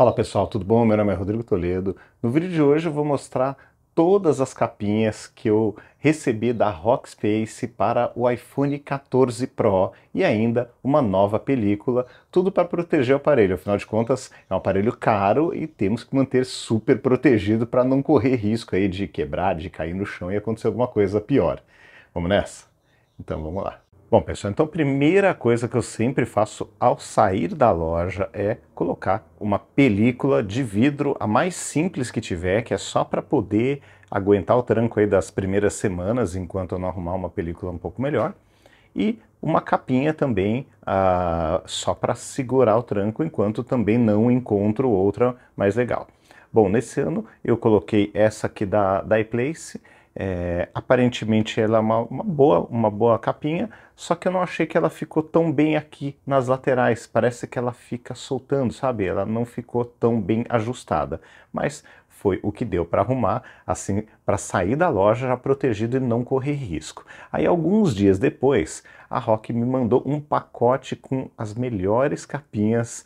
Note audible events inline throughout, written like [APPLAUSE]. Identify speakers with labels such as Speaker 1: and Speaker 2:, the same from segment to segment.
Speaker 1: Fala pessoal, tudo bom? Meu nome é Rodrigo Toledo. No vídeo de hoje eu vou mostrar todas as capinhas que eu recebi da Rockspace para o iPhone 14 Pro e ainda uma nova película, tudo para proteger o aparelho. Afinal de contas, é um aparelho caro e temos que manter super protegido para não correr risco aí de quebrar, de cair no chão e acontecer alguma coisa pior. Vamos nessa? Então vamos lá. Bom, pessoal, então a primeira coisa que eu sempre faço ao sair da loja é colocar uma película de vidro, a mais simples que tiver, que é só para poder aguentar o tranco aí das primeiras semanas, enquanto eu não arrumar uma película um pouco melhor. E uma capinha também, ah, só para segurar o tranco, enquanto também não encontro outra mais legal. Bom, nesse ano eu coloquei essa aqui da, da iPlace, é, aparentemente ela é uma, uma, boa, uma boa capinha, só que eu não achei que ela ficou tão bem aqui nas laterais. Parece que ela fica soltando, sabe? Ela não ficou tão bem ajustada. Mas foi o que deu para arrumar, assim, para sair da loja já protegido e não correr risco. Aí, alguns dias depois, a Rock me mandou um pacote com as melhores capinhas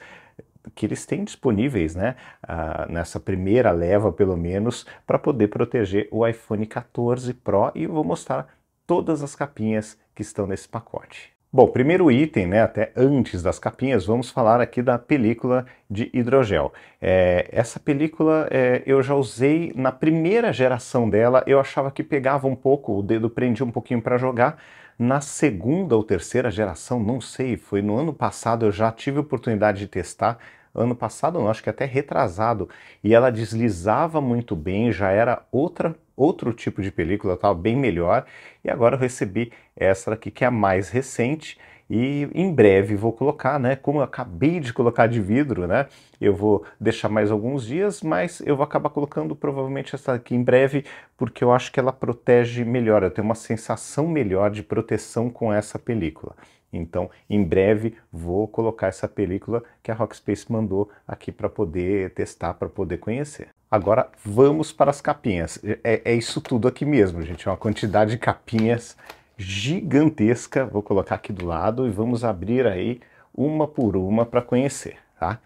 Speaker 1: que eles têm disponíveis, né, ah, nessa primeira leva pelo menos, para poder proteger o iPhone 14 Pro e vou mostrar todas as capinhas que estão nesse pacote. Bom, primeiro item, né, até antes das capinhas, vamos falar aqui da película de hidrogel. É, essa película é, eu já usei na primeira geração dela, eu achava que pegava um pouco, o dedo prendia um pouquinho para jogar. Na segunda ou terceira geração, não sei, foi no ano passado, eu já tive oportunidade de testar, ano passado, não, acho que até retrasado, e ela deslizava muito bem, já era outra outro tipo de película, tal, bem melhor. E agora eu recebi essa aqui que é a mais recente e em breve vou colocar, né? Como eu acabei de colocar de vidro, né? Eu vou deixar mais alguns dias, mas eu vou acabar colocando provavelmente essa aqui em breve, porque eu acho que ela protege melhor, eu tenho uma sensação melhor de proteção com essa película. Então, em breve vou colocar essa película que a Rockspace mandou aqui para poder testar, para poder conhecer. Agora vamos para as capinhas. É, é, isso tudo aqui mesmo, gente. É uma quantidade de capinhas gigantesca. Vou colocar aqui do lado e vamos abrir aí uma por uma para conhecer, tá?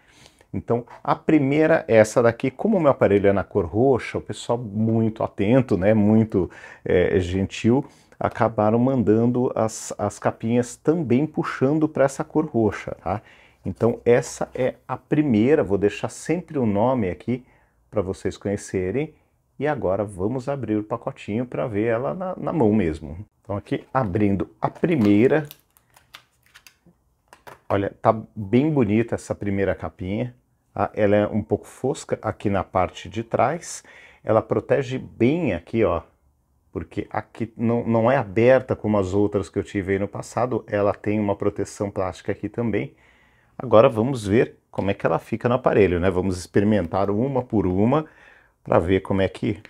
Speaker 1: Então, a primeira é essa daqui. Como o meu aparelho é na cor roxa, o pessoal muito atento, né? Muito é, gentil acabaram mandando as, as capinhas também puxando para essa cor roxa, tá? Então essa é a primeira, vou deixar sempre o nome aqui para vocês conhecerem. E agora vamos abrir o pacotinho para ver ela na, na mão mesmo. Então aqui abrindo a primeira. Olha, tá bem bonita essa primeira capinha. Tá? ela é um pouco fosca aqui na parte de trás. Ela protege bem aqui, ó, porque aqui não, não é aberta como as outras que eu tive aí no passado, ela tem uma proteção plástica aqui também. Agora vamos ver como é que ela fica no aparelho, né? Vamos experimentar uma por uma para ver como é que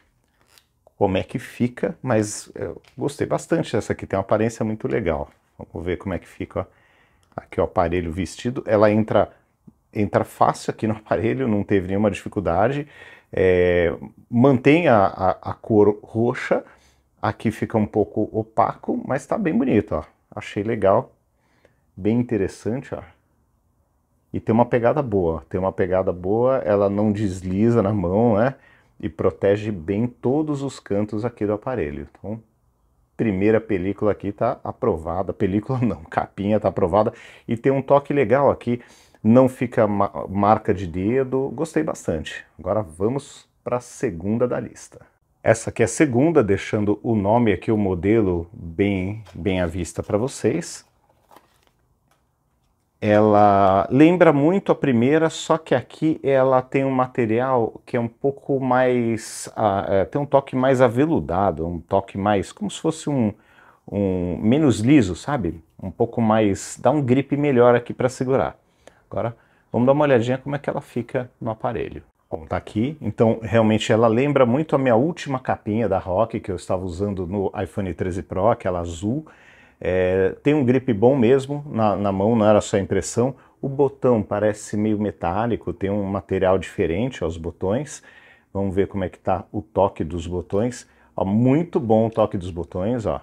Speaker 1: como é que fica, mas eu gostei bastante dessa aqui, tem uma aparência muito legal. Vamos ver como é que fica ó. aqui o aparelho vestido. Ela entra entra fácil aqui no [LAUGHS] aparelho, não teve nenhuma dificuldade. É, mantém a, a, a cor roxa, Aqui fica um pouco opaco, mas tá bem bonito, ó. Achei legal, bem interessante, ó. E tem uma pegada boa, tem uma pegada boa, ela não desliza na mão, né? E protege bem todos os cantos aqui do aparelho. Então, primeira película aqui tá aprovada, película [LAUGHS] não, capinha tá aprovada. E tem um toque legal aqui, não fica marca de dedo, gostei bastante. Agora vamos para a segunda da lista. Essa aqui é a segunda, deixando o nome aqui, o modelo bem, bem à vista para vocês. Ela lembra muito a primeira, só que aqui ela tem um material que é um pouco mais... Uh, tem um toque mais aveludado, um toque mais... como se fosse um, um menos liso, sabe? Um pouco mais... dá um grip melhor aqui para segurar. Agora, vamos dar uma olhadinha como é que ela fica no aparelho bom tá aqui. Então, realmente ela lembra muito a minha última capinha da Rock que eu estava usando no iPhone 13 Pro, aquela azul. É, tem um grip bom mesmo na, na, mão, não era só impressão. O botão parece meio metálico, tem um material diferente aos botões. Vamos ver como é que está o toque dos botões. Ó, muito bom o toque dos botões, ó.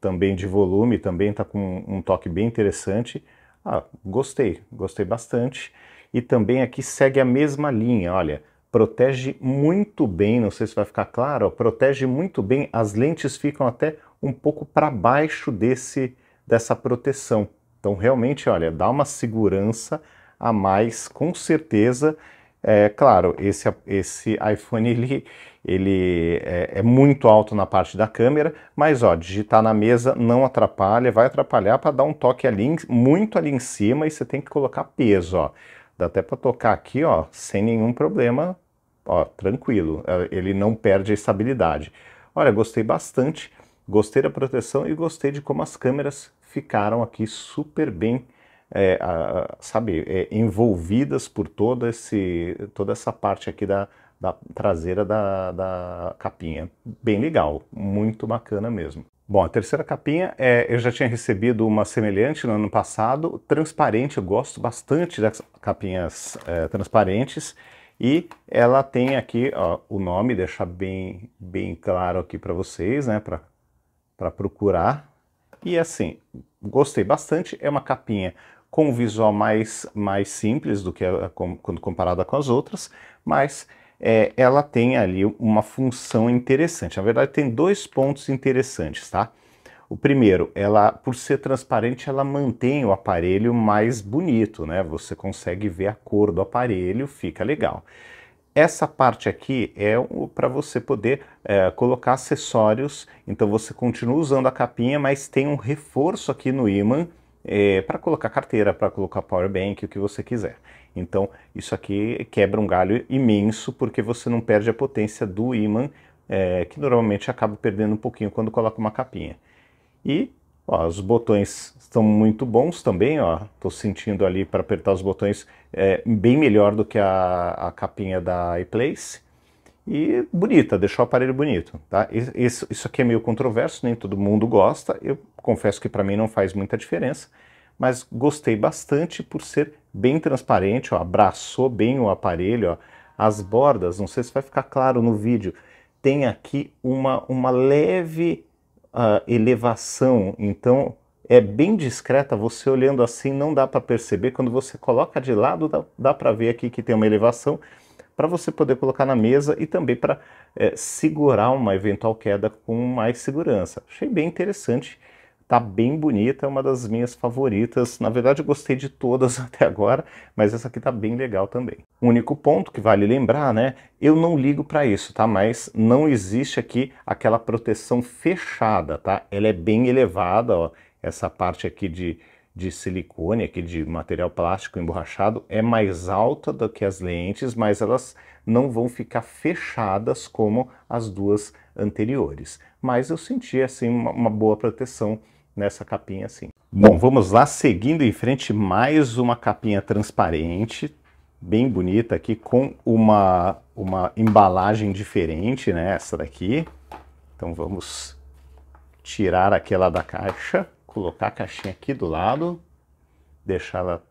Speaker 1: Também de volume, também está com um toque bem interessante. Ah, gostei, gostei bastante. E também aqui segue a mesma linha, olha, protege muito bem, não sei se vai ficar claro, ó, protege muito bem, as lentes ficam até um pouco para baixo desse dessa proteção. Então realmente, olha, dá uma segurança a mais, com certeza. É claro, esse, esse iPhone ele, ele é, é, muito alto na parte da câmera, mas ó, digitar na mesa não atrapalha, vai atrapalhar para dar um toque ali, muito ali em cima e você tem que colocar peso, ó. Dá até para tocar aqui, ó, sem nenhum problema, ó, tranquilo. É, ele não perde a estabilidade. Olha, gostei bastante, gostei da proteção e gostei de como as câmeras ficaram aqui super bem, é, a, sabe, é, envolvidas por todo esse, toda essa parte aqui da, da traseira da, da capinha. Bem legal, muito bacana mesmo. Bom, a terceira capinha é, eu já tinha recebido uma semelhante no ano passado, transparente, eu gosto bastante das capinhas é, transparentes e ela tem aqui ó, o nome, deixar bem, bem claro aqui para vocês, né, para procurar. E assim, gostei bastante, é uma capinha com um visual mais, mais simples do que a, com, quando comparada com as outras, mas é, ela tem ali uma função interessante. Na verdade, tem dois pontos interessantes, tá? O primeiro, ela, por ser transparente, ela mantém o aparelho mais bonito, né? Você consegue ver a cor do aparelho, fica legal. Essa parte aqui é para você poder é, colocar acessórios, então você continua usando a capinha, mas tem um reforço aqui no ímã é, para colocar carteira, para colocar power bank, o que você quiser. Então, isso aqui quebra um galho imenso, porque você não perde a potência do ímã, é, que normalmente acaba perdendo um pouquinho quando coloca uma capinha. E ó, os botões estão muito bons também, ó. Estou sentindo ali para apertar os botões é, bem melhor do que a, a capinha da iPlace. E bonita, deixou o aparelho bonito, tá? Isso, isso aqui é meio controverso, nem todo mundo gosta. Eu confesso que para mim não faz muita diferença, mas gostei bastante por ser bem transparente, ó, abraçou bem o aparelho, ó. as bordas, não sei se vai ficar claro no vídeo, tem aqui uma, uma leve uh, elevação, então é bem discreta, você olhando assim não dá para perceber, quando você coloca de lado dá, dá para ver aqui que tem uma elevação, para você poder colocar na mesa e também para é, eh, segurar uma eventual queda com mais segurança. Achei bem interessante Tá bem bonita, é uma das minhas favoritas. Na verdade, eu gostei de todas [LAUGHS] até agora, mas essa aqui tá bem legal também. O único ponto que vale lembrar, né? Eu não ligo para isso, tá? Mas não existe aqui aquela proteção fechada, tá? Ela é bem elevada, ó. Essa parte aqui de, de silicone, aqui de material plástico emborrachado, é mais alta do que as lentes, mas elas não vão ficar fechadas como as duas anteriores. Mas eu senti assim uma, uma boa proteção nessa capinha assim. Bom, vamos lá, seguindo em frente, mais uma capinha transparente, bem bonita aqui, com uma, uma embalagem diferente, né? Essa daqui. Então vamos tirar aquela da caixa, colocar a caixinha aqui do lado, deixar ela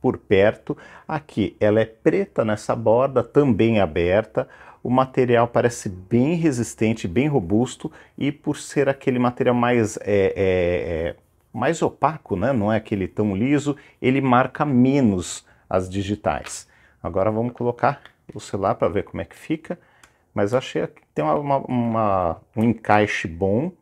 Speaker 1: por perto. Aqui ela é preta nessa borda, também aberta. O material parece bem resistente, bem robusto e por ser aquele material mais é, é, é, mais opaco, né? não é aquele tão liso, ele marca menos as digitais. Agora vamos colocar o celular para ver como é que fica, mas eu achei que tem uma, uma, um encaixe bom.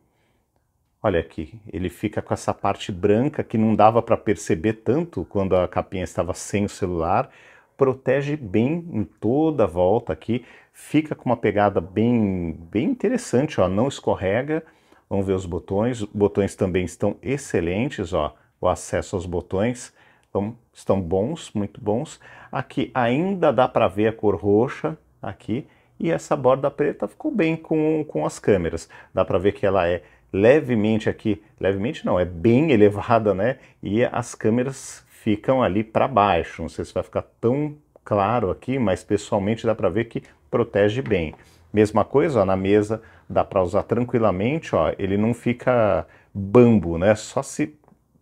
Speaker 1: Olha aqui, ele fica com essa parte branca que não dava para perceber tanto quando a capinha estava sem o celular, protege bem em toda a volta aqui, fica com uma pegada bem, bem interessante, ó, não escorrega. Vamos ver os botões, botões também estão excelentes, ó, o acesso aos botões então, estão bons, muito bons. Aqui ainda dá para ver a cor roxa aqui e essa borda preta ficou bem com, com as câmeras. Dá para ver que ela é levemente aqui, levemente não, é bem [LAUGHS] elevada, né? E as câmeras ficam ali para baixo. Não sei se vai ficar tão claro aqui, mas pessoalmente dá para ver que protege bem. Mesma coisa, ó, na mesa dá para usar tranquilamente, ó, ele não fica bambo, né? Só se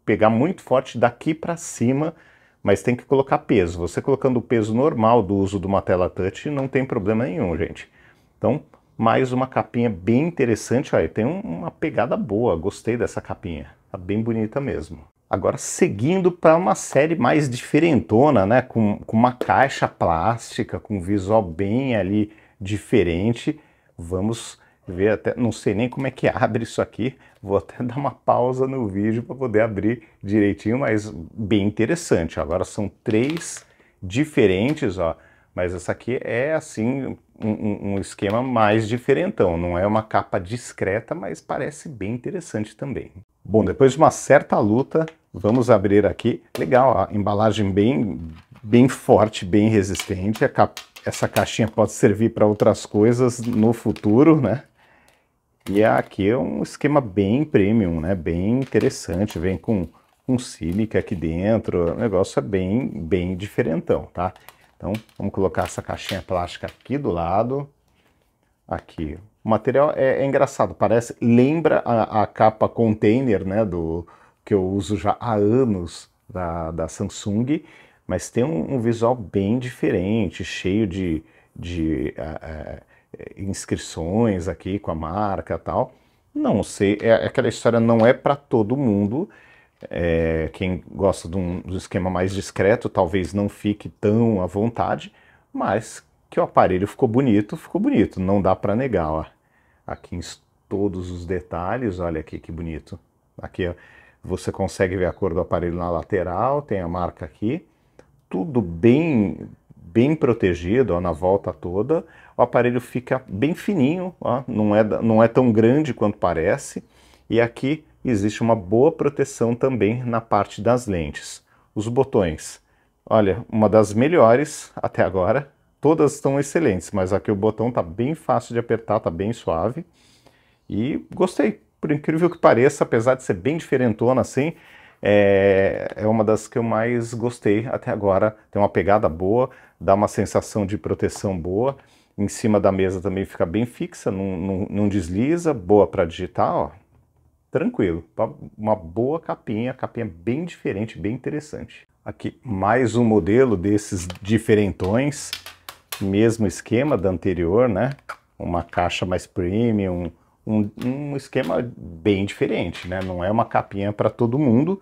Speaker 1: pegar muito forte daqui para cima, mas tem que colocar peso. Você colocando o peso normal do uso de uma tela touch não tem problema nenhum, gente. Então, mais uma capinha bem interessante, ó, tem uma pegada boa, gostei dessa capinha, tá bem bonita mesmo. Agora seguindo para uma série mais diferentona, né? Com, com uma caixa plástica, com um visual bem ali diferente. Vamos ver até, não sei nem como é que [LAUGHS] abre isso aqui, vou até dar uma pausa no vídeo para poder abrir direitinho, mas bem interessante. Agora são três diferentes, ó. Mas essa aqui é assim um, um, esquema mais diferentão, não é uma capa discreta, mas parece bem interessante também. Bom, depois de uma certa luta, vamos abrir aqui. Legal, a embalagem bem, bem forte, bem resistente. Capa, essa caixinha pode servir para outras coisas no futuro, né? E aqui é um esquema bem premium, né? Bem interessante, vem com, um sílica aqui dentro. O negócio é bem, bem diferentão, tá? Então, vamos colocar essa caixinha plástica aqui do lado. Aqui. O material é, é engraçado, parece, lembra a, a, capa container, né, do que eu uso já há anos da, da Samsung, mas tem um, um visual bem diferente, cheio de, de é, é, inscrições aqui com a marca tal. Não sei, é, aquela história não é para todo mundo, é, quem gosta de um, de um esquema mais discreto talvez não fique tão à vontade, mas que o aparelho ficou bonito, ficou bonito, não dá para negar. Ó. Aqui em todos os detalhes, olha aqui que bonito. Aqui ó, você consegue ver a cor do aparelho na lateral, tem a marca aqui, tudo bem bem protegido ó, na volta toda. O aparelho fica bem fininho, ó, não, é, não é tão grande quanto parece. E aqui e existe uma boa proteção também na parte das lentes. Os botões, olha, uma das melhores até agora, todas estão excelentes, mas aqui o botão está bem fácil de apertar, está bem suave e gostei. Por incrível que pareça, apesar de ser bem diferentona assim, é, é uma das que eu mais gostei até agora. Tem uma pegada boa, dá uma sensação de proteção boa em cima da mesa também fica bem fixa, não, não, não desliza, boa para digitar, ó tranquilo. Tá? Uma boa capinha, capinha bem diferente, bem interessante. Aqui mais um modelo desses diferentões, mesmo esquema da anterior, né? Uma caixa mais premium, um, um esquema bem diferente, né? Não é uma capinha para todo mundo.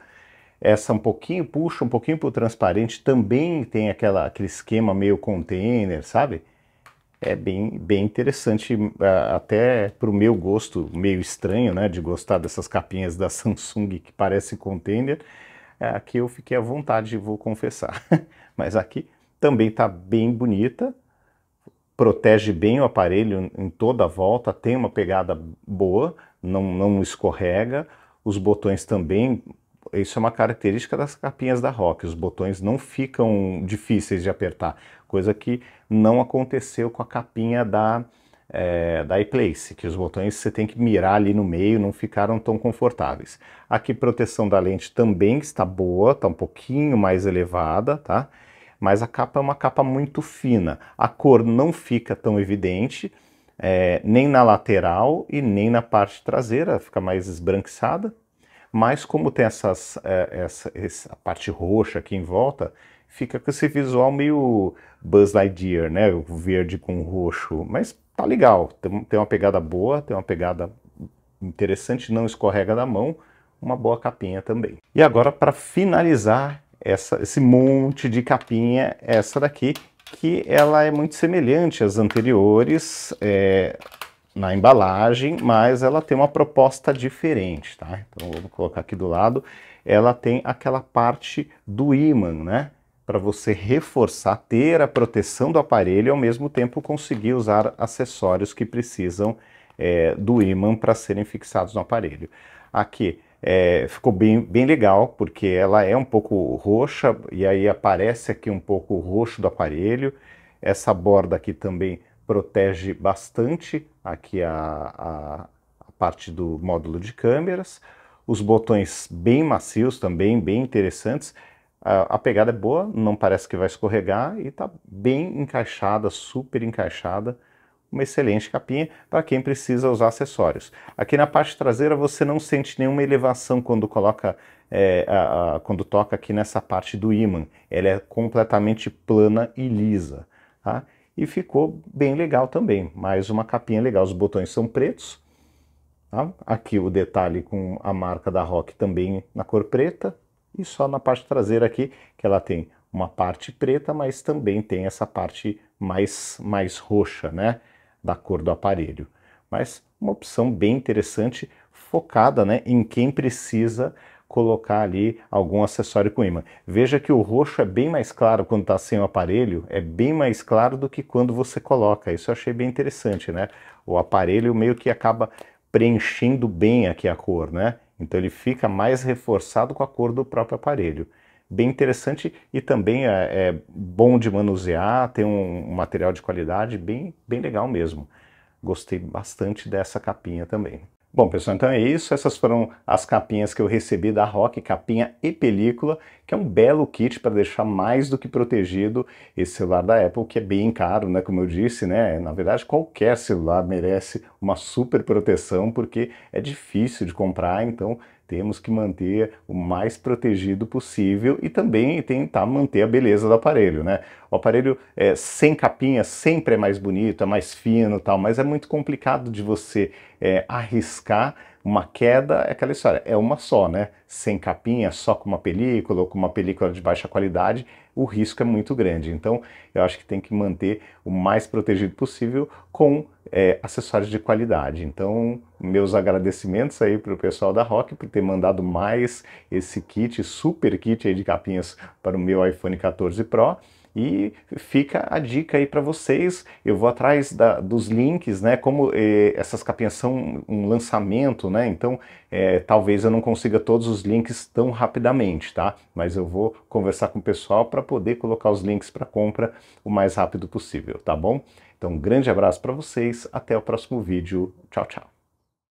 Speaker 1: Essa um pouquinho puxa, um pouquinho para transparente, também tem aquela, aquele esquema meio container, sabe? é bem, bem interessante, ah, até para o meu gosto meio estranho, né, de gostar dessas capinhas da [LAUGHS] Samsung que parecem container, é, aqui eu fiquei à vontade, vou confessar. [LAUGHS] Mas aqui também está bem bonita, protege bem o aparelho em toda a volta, tem uma pegada boa, não, não escorrega, os botões também, isso é uma característica das capinhas da Rock, os botões não ficam difíceis de apertar coisa que não aconteceu com a capinha da, é, da iPlace, que os botões você tem que mirar ali no meio, não ficaram tão confortáveis. Aqui proteção da lente também está boa, está um pouquinho mais elevada, tá? Mas a capa é uma capa muito fina, a cor não fica tão evidente, é, nem na lateral e nem na parte traseira, fica mais esbranquiçada. Mas como tem essas, é, essa, essa parte roxa aqui em volta, fica com esse visual meio Buzz Lightyear, né? O verde com roxo. Mas tá legal, tem, tem uma pegada boa, tem uma pegada interessante, não escorrega da mão. Uma boa capinha também. E agora, para finalizar essa, esse monte de capinha, essa daqui, que ela é muito semelhante às anteriores. É na embalagem, mas ela tem uma proposta diferente, tá? Então vou colocar aqui do lado. Ela tem aquela parte do ímã, né? para você reforçar, ter a proteção do aparelho e ao mesmo tempo conseguir usar acessórios que precisam é, do ímã para serem fixados no aparelho. Aqui é, ficou bem, bem legal, porque ela é um pouco roxa e aí aparece aqui um pouco o roxo do aparelho. Essa borda aqui também protege bastante aqui a, a, a parte do módulo de câmeras. Os botões bem macios também, bem interessantes. A, a pegada é boa, não parece que vai escorregar e está bem encaixada, super encaixada. Uma excelente capinha para quem precisa usar acessórios. Aqui na parte traseira você não sente nenhuma elevação quando coloca é, a, a, quando toca aqui nessa parte do ímã. Ela é completamente plana e lisa. Tá? E ficou bem legal também. Mais uma capinha legal. Os botões são pretos. Tá? Aqui o detalhe com a marca da Rock também na cor preta e só na parte traseira aqui, que ela tem uma parte preta, mas também tem essa parte mais, mais roxa, né, da cor do aparelho. Mas uma opção bem interessante, focada né, em quem precisa colocar ali algum acessório com ímã Veja que o roxo é bem mais claro quando está sem o aparelho, é bem mais claro do que quando você coloca. Isso eu achei bem interessante, né? O aparelho meio que acaba preenchendo bem aqui a cor, né? Então ele fica mais reforçado com a cor do próprio aparelho. Bem interessante e também é, é bom de manusear, tem um, um material de qualidade bem, bem legal mesmo. Gostei bastante dessa capinha também. Bom, pessoal, então é isso. Essas foram as capinhas que eu recebi da Rock, capinha e película, que é um belo kit para deixar mais do que protegido esse celular da Apple, que é bem caro, né? Como eu disse, né? Na verdade, qualquer celular merece uma super proteção, porque é difícil de comprar, então temos que manter o mais protegido possível e também tentar manter a beleza do aparelho, né? O aparelho é, sem capinha sempre é mais bonito, é mais fino tal, mas é muito complicado de você é, arriscar uma queda é aquela história, é uma só, né? Sem capinha, só com uma película ou com uma película de baixa qualidade, o risco é muito grande. Então, eu acho que tem que manter o mais protegido possível com é, acessórios de qualidade. Então, meus agradecimentos aí para o pessoal da Rock por ter mandado mais esse kit, super kit aí de capinhas para o meu iPhone 14 Pro. E fica a dica aí para vocês. Eu vou atrás da, dos links, né? Como eh, essas capinhas são um lançamento, né? Então eh, talvez eu não consiga todos os links tão rapidamente, tá? Mas eu vou conversar com o pessoal para poder colocar os links para compra o mais rápido possível, tá bom? Então, um grande abraço para vocês. Até o próximo vídeo. Tchau, tchau.